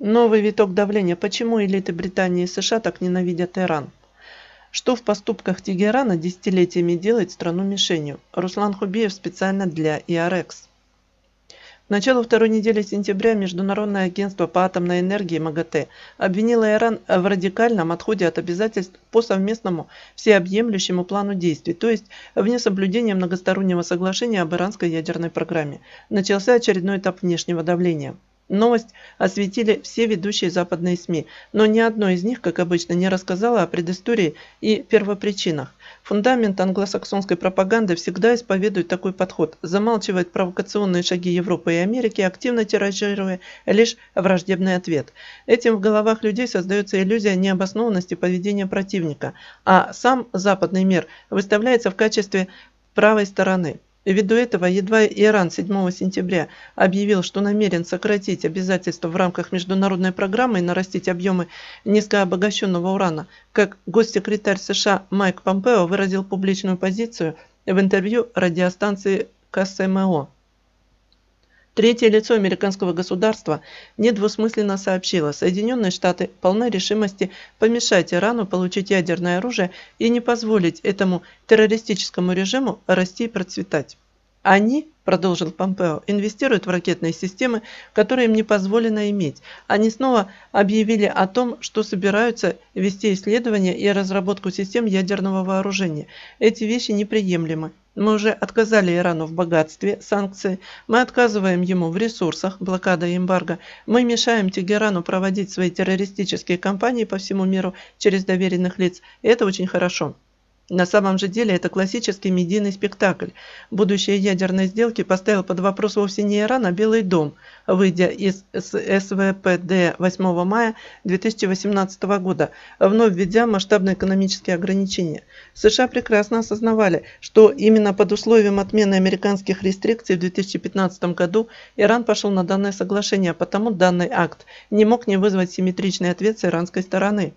Новый виток давления. Почему элиты Британии и США так ненавидят Иран? Что в поступках Тегерана десятилетиями делает страну мишенью? Руслан Хубиев специально для ИАРЭКС. E К началу второй недели сентября Международное агентство по атомной энергии МАГАТЭ обвинило Иран в радикальном отходе от обязательств по совместному всеобъемлющему плану действий, то есть в несоблюдении многостороннего соглашения об иранской ядерной программе. Начался очередной этап внешнего давления – Новость осветили все ведущие западные СМИ, но ни одно из них, как обычно, не рассказало о предыстории и первопричинах. Фундамент англосаксонской пропаганды всегда исповедует такой подход, замалчивает провокационные шаги Европы и Америки, активно тиражируя лишь враждебный ответ. Этим в головах людей создается иллюзия необоснованности поведения противника, а сам западный мир выставляется в качестве правой стороны – Ввиду этого, едва Иран 7 сентября объявил, что намерен сократить обязательства в рамках международной программы и нарастить объемы низкообогащенного урана, как госсекретарь США Майк Помпео выразил публичную позицию в интервью радиостанции КСМО. Третье лицо американского государства недвусмысленно сообщило, Соединенные Штаты полны решимости помешать Ирану получить ядерное оружие и не позволить этому террористическому режиму расти и процветать. Они, продолжил Помпео, инвестируют в ракетные системы, которые им не позволено иметь. Они снова объявили о том, что собираются вести исследования и разработку систем ядерного вооружения. Эти вещи неприемлемы мы уже отказали Ирану в богатстве, санкции, мы отказываем ему в ресурсах, блокада и эмбарго, мы мешаем Тегерану проводить свои террористические кампании по всему миру через доверенных лиц, и это очень хорошо. На самом же деле это классический медийный спектакль. Будущее ядерной сделки поставил под вопрос вовсе не Иран, а Белый дом, выйдя из СВПД 8 мая 2018 года, вновь введя масштабные экономические ограничения. США прекрасно осознавали, что именно под условием отмены американских рестрикций в 2015 году Иран пошел на данное соглашение, а потому данный акт не мог не вызвать симметричный ответ с иранской стороны.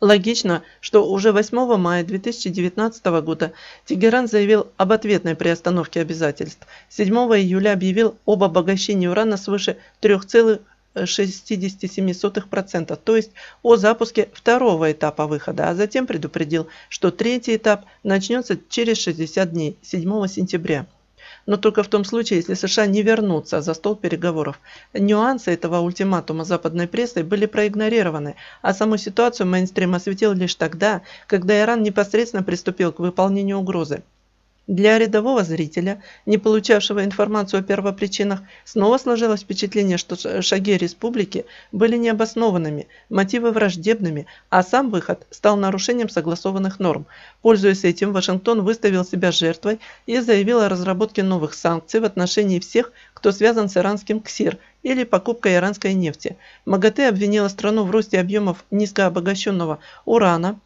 Логично, что уже 8 мая 2019 года Тегеран заявил об ответной приостановке обязательств. 7 июля объявил об обогащении урана свыше 3,67%, то есть о запуске второго этапа выхода, а затем предупредил, что третий этап начнется через 60 дней, 7 сентября но только в том случае, если США не вернутся за стол переговоров. Нюансы этого ультиматума западной прессой были проигнорированы, а саму ситуацию мейнстрим осветил лишь тогда, когда Иран непосредственно приступил к выполнению угрозы. Для рядового зрителя, не получавшего информацию о первопричинах, снова сложилось впечатление, что шаги республики были необоснованными, мотивы враждебными, а сам выход стал нарушением согласованных норм. Пользуясь этим, Вашингтон выставил себя жертвой и заявил о разработке новых санкций в отношении всех, кто связан с иранским КСИР или покупкой иранской нефти. МАГАТЭ обвинила страну в росте объемов низкообогащенного урана,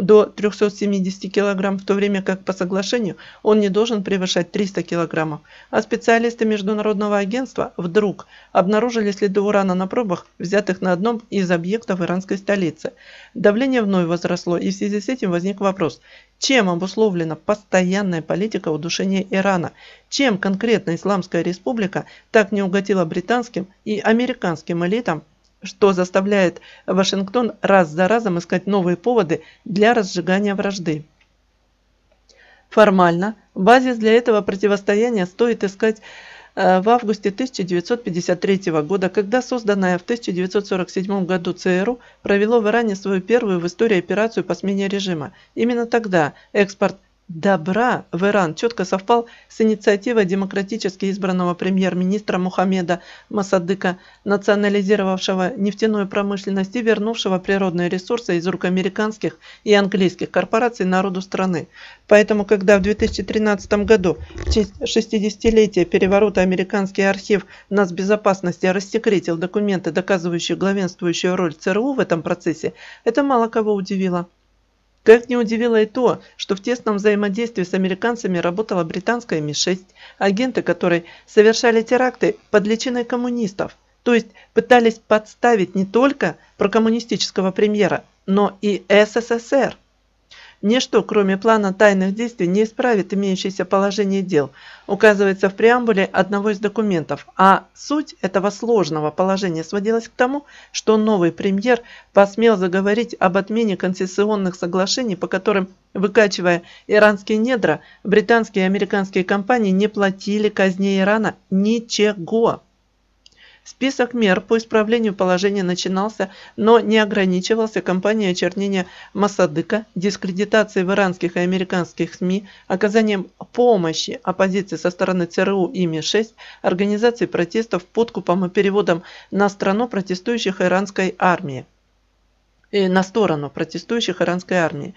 до 370 кг, в то время как по соглашению он не должен превышать 300 кг. А специалисты Международного агентства вдруг обнаружили следы урана на пробах, взятых на одном из объектов иранской столицы. Давление вновь возросло, и в связи с этим возник вопрос, чем обусловлена постоянная политика удушения Ирана? Чем конкретно Исламская республика так не угодила британским и американским элитам что заставляет Вашингтон раз за разом искать новые поводы для разжигания вражды. Формально базис для этого противостояния стоит искать э, в августе 1953 года, когда созданная в 1947 году ЦРУ провело в Иране свою первую в истории операцию по смене режима. Именно тогда экспорт добра в Иран четко совпал с инициативой демократически избранного премьер-министра Мухаммеда Масадыка, национализировавшего нефтяную промышленность и вернувшего природные ресурсы из рук американских и английских корпораций народу страны. Поэтому, когда в 2013 году в честь 60-летия переворота американский архив нас безопасности рассекретил документы, доказывающие главенствующую роль ЦРУ в этом процессе, это мало кого удивило. Как не удивило и то, что в тесном взаимодействии с американцами работала британская МИ-6, агенты которой совершали теракты под личиной коммунистов, то есть пытались подставить не только прокоммунистического премьера, но и СССР. Ничто, кроме плана тайных действий, не исправит имеющееся положение дел, указывается в преамбуле одного из документов, а суть этого сложного положения сводилась к тому, что новый премьер посмел заговорить об отмене концессионных соглашений, по которым, выкачивая иранские недра, британские и американские компании не платили казне Ирана ничего. Список мер по исправлению положения начинался, но не ограничивался компанией очернения Масадыка, дискредитацией в иранских и американских СМИ, оказанием помощи оппозиции со стороны ЦРУ и МИ-6, организацией протестов, подкупом и переводом на страну протестующих иранской армии, э, на сторону протестующих иранской армии.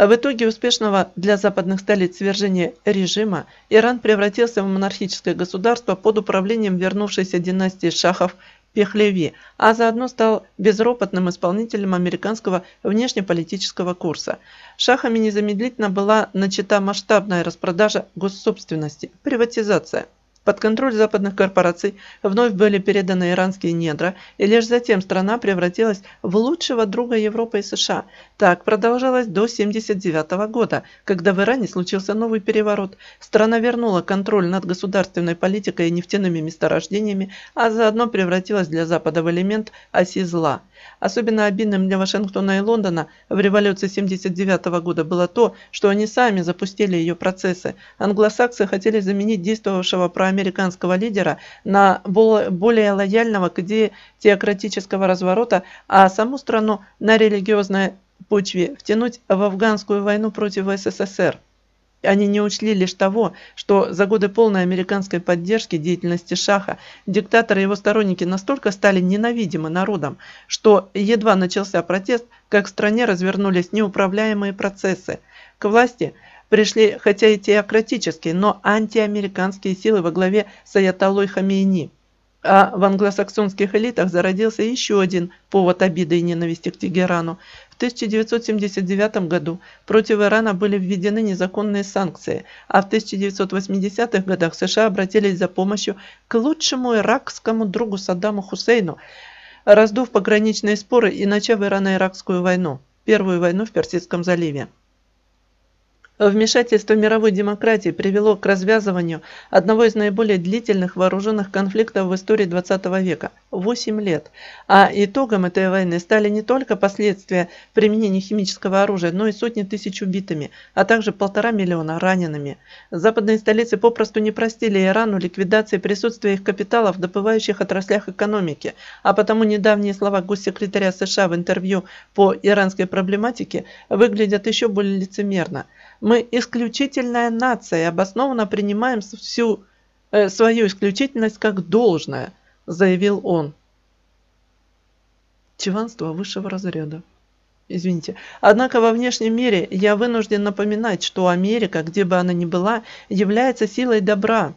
А в итоге успешного для западных столиц свержения режима Иран превратился в монархическое государство под управлением вернувшейся династии шахов Пехлеви, а заодно стал безропотным исполнителем американского внешнеполитического курса. Шахами незамедлительно была начата масштабная распродажа госсобственности, приватизация – под контроль западных корпораций вновь были переданы иранские недра, и лишь затем страна превратилась в лучшего друга Европы и США. Так продолжалось до 1979 года, когда в Иране случился новый переворот. Страна вернула контроль над государственной политикой и нефтяными месторождениями, а заодно превратилась для Запада в элемент оси зла – Особенно обидным для Вашингтона и Лондона в революции 79 года было то, что они сами запустили ее процессы. Англосаксы хотели заменить действовавшего проамериканского лидера на более лояльного к идее теократического разворота, а саму страну на религиозной почве втянуть в афганскую войну против СССР. Они не учли лишь того, что за годы полной американской поддержки деятельности Шаха диктатор и его сторонники настолько стали ненавидимы народом, что едва начался протест, как в стране развернулись неуправляемые процессы. К власти пришли хотя и теократические, но антиамериканские силы во главе с Аятолой Хамейни – а в англосаксонских элитах зародился еще один повод обиды и ненависти к Тегерану. В 1979 году против Ирана были введены незаконные санкции, а в 1980-х годах США обратились за помощью к лучшему иракскому другу Саддаму Хусейну, раздув пограничные споры и начав Ирано-Иракскую войну, первую войну в Персидском заливе. Вмешательство мировой демократии привело к развязыванию одного из наиболее длительных вооруженных конфликтов в истории 20 века – 8 лет. А итогом этой войны стали не только последствия применения химического оружия, но и сотни тысяч убитыми, а также полтора миллиона ранеными. Западные столицы попросту не простили Ирану ликвидации присутствия их капиталов в добывающих отраслях экономики, а потому недавние слова госсекретаря США в интервью по иранской проблематике выглядят еще более лицемерно – мы исключительная нация и обоснованно принимаем всю э, свою исключительность как должное, заявил он. Чеванство высшего разряда. Извините. Однако во внешнем мире я вынужден напоминать, что Америка, где бы она ни была, является силой добра.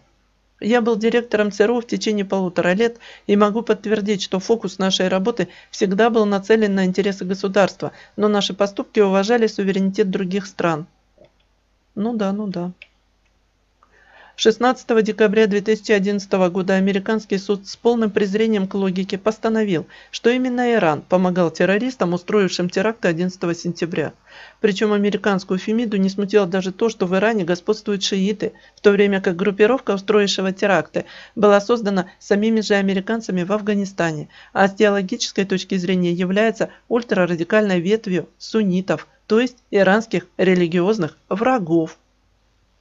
Я был директором ЦРУ в течение полутора лет и могу подтвердить, что фокус нашей работы всегда был нацелен на интересы государства, но наши поступки уважали суверенитет других стран. Ну да, ну да. 16 декабря 2011 года американский суд с полным презрением к логике постановил, что именно Иран помогал террористам, устроившим теракты 11 сентября. Причем американскую Фемиду не смутило даже то, что в Иране господствуют шииты, в то время как группировка, устроившего теракты, была создана самими же американцами в Афганистане, а с теологической точки зрения является ультрарадикальной ветвью суннитов – то есть иранских религиозных врагов.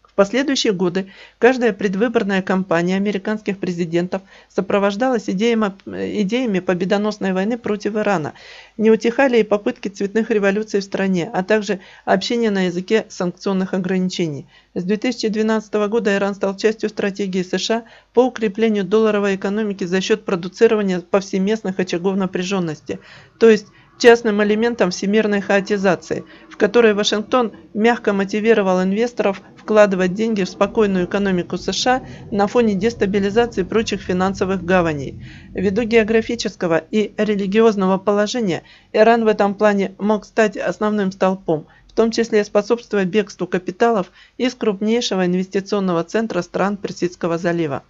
В последующие годы каждая предвыборная кампания американских президентов сопровождалась идеями победоносной войны против Ирана. Не утихали и попытки цветных революций в стране, а также общение на языке санкционных ограничений. С 2012 года Иран стал частью стратегии США по укреплению долларовой экономики за счет продуцирования повсеместных очагов напряженности, то есть частным элементом всемирной хаотизации, в которой Вашингтон мягко мотивировал инвесторов вкладывать деньги в спокойную экономику США на фоне дестабилизации прочих финансовых гаваней. Ввиду географического и религиозного положения, Иран в этом плане мог стать основным столпом – в том числе способствуя бегству капиталов из крупнейшего инвестиционного центра стран Персидского залива.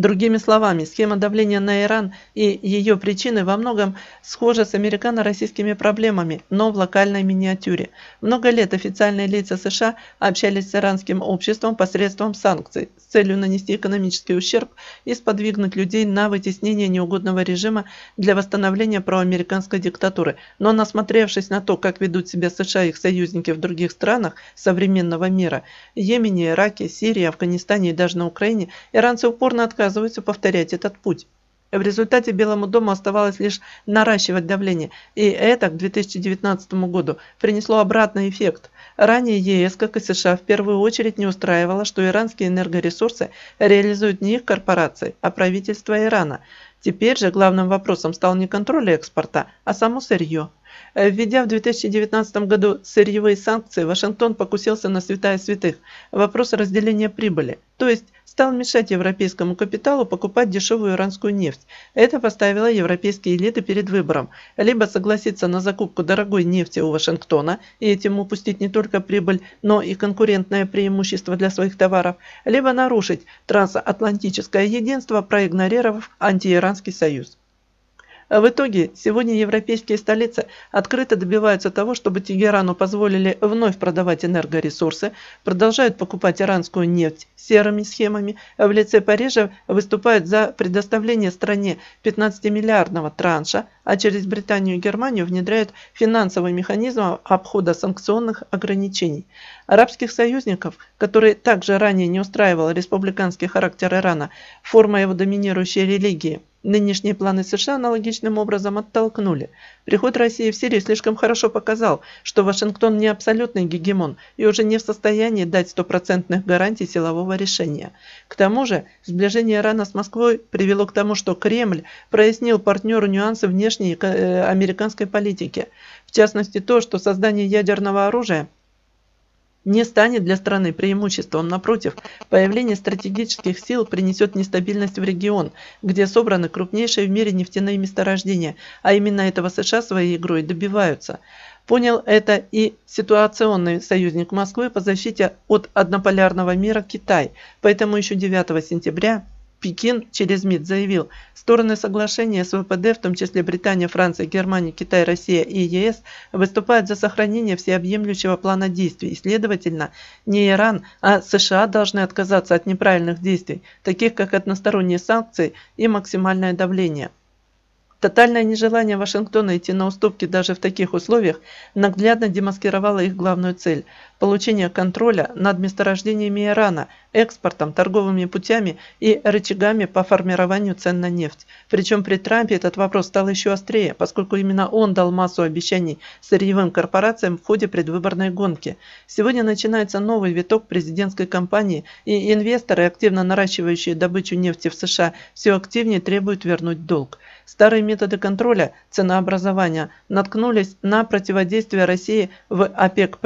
Другими словами, схема давления на Иран и ее причины во многом схожа с американо-российскими проблемами, но в локальной миниатюре. Много лет официальные лица США общались с иранским обществом посредством санкций с целью нанести экономический ущерб и сподвигнуть людей на вытеснение неугодного режима для восстановления проамериканской диктатуры. Но насмотревшись на то, как ведут себя США и их союзники в других странах современного мира – Йемене, Ираке, Сирии, Афганистане и даже на Украине – иранцы упорно отказываются отказываются повторять этот путь. В результате Белому дому оставалось лишь наращивать давление, и это к 2019 году принесло обратный эффект. Ранее ЕС, как и США, в первую очередь не устраивало, что иранские энергоресурсы реализуют не их корпорации, а правительство Ирана. Теперь же главным вопросом стал не контроль экспорта, а само сырье – Э, введя в 2019 году сырьевые санкции, Вашингтон покусился на святая святых – вопрос разделения прибыли, то есть стал мешать европейскому капиталу покупать дешевую иранскую нефть. Это поставило европейские элиты перед выбором – либо согласиться на закупку дорогой нефти у Вашингтона и этим упустить не только прибыль, но и конкурентное преимущество для своих товаров, либо нарушить трансатлантическое единство, проигнорировав антииранский союз. А в итоге, сегодня европейские столицы открыто добиваются того, чтобы Тегерану позволили вновь продавать энергоресурсы, продолжают покупать иранскую нефть серыми схемами, а в лице Парижа выступают за предоставление стране 15-миллиардного транша, а через Британию и Германию внедряют финансовый механизм обхода санкционных ограничений. Арабских союзников, которые также ранее не устраивал республиканский характер Ирана, форма его доминирующей религии, нынешние планы США аналогичным образом оттолкнули. Приход России в Сирию слишком хорошо показал, что Вашингтон не абсолютный гегемон и уже не в состоянии дать стопроцентных гарантий силового решения. К тому же, сближение Ирана с Москвой привело к тому, что Кремль прояснил партнеру нюансы внешней э, американской политики. В частности, то, что создание ядерного оружия – не станет для страны преимуществом. Напротив, появление стратегических сил принесет нестабильность в регион, где собраны крупнейшие в мире нефтяные месторождения, а именно этого США своей игрой добиваются. Понял это и ситуационный союзник Москвы по защите от однополярного мира Китай. Поэтому еще 9 сентября Пекин через МИД заявил, стороны соглашения с ВПД, в том числе Британия, Франция, Германия, Китай, Россия и ЕС, выступают за сохранение всеобъемлющего плана действий. И, следовательно, не Иран, а США должны отказаться от неправильных действий, таких как односторонние санкции и максимальное давление. Тотальное нежелание Вашингтона идти на уступки даже в таких условиях наглядно демаскировало их главную цель получения контроля над месторождениями Ирана, экспортом, торговыми путями и рычагами по формированию цен на нефть. Причем при Трампе этот вопрос стал еще острее, поскольку именно он дал массу обещаний сырьевым корпорациям в ходе предвыборной гонки. Сегодня начинается новый виток президентской кампании, и инвесторы, активно наращивающие добычу нефти в США, все активнее требуют вернуть долг. Старые методы контроля ценообразования наткнулись на противодействие России в ОПЕК+,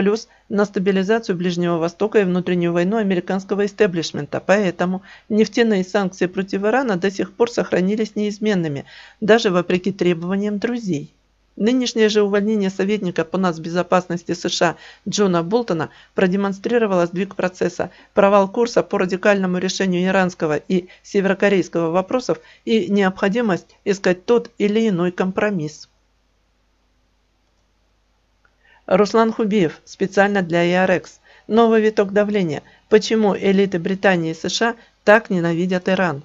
на стабилизацию Ближнего Востока и внутреннюю войну американского истеблишмента, поэтому нефтяные санкции против Ирана до сих пор сохранились неизменными, даже вопреки требованиям друзей. Нынешнее же увольнение советника по нацбезопасности США Джона Болтона продемонстрировало сдвиг процесса, провал курса по радикальному решению иранского и северокорейского вопросов и необходимость искать тот или иной компромисс. Руслан Хубиев, специально для ИАРЭКС. Новый виток давления. Почему элиты Британии и США так ненавидят Иран?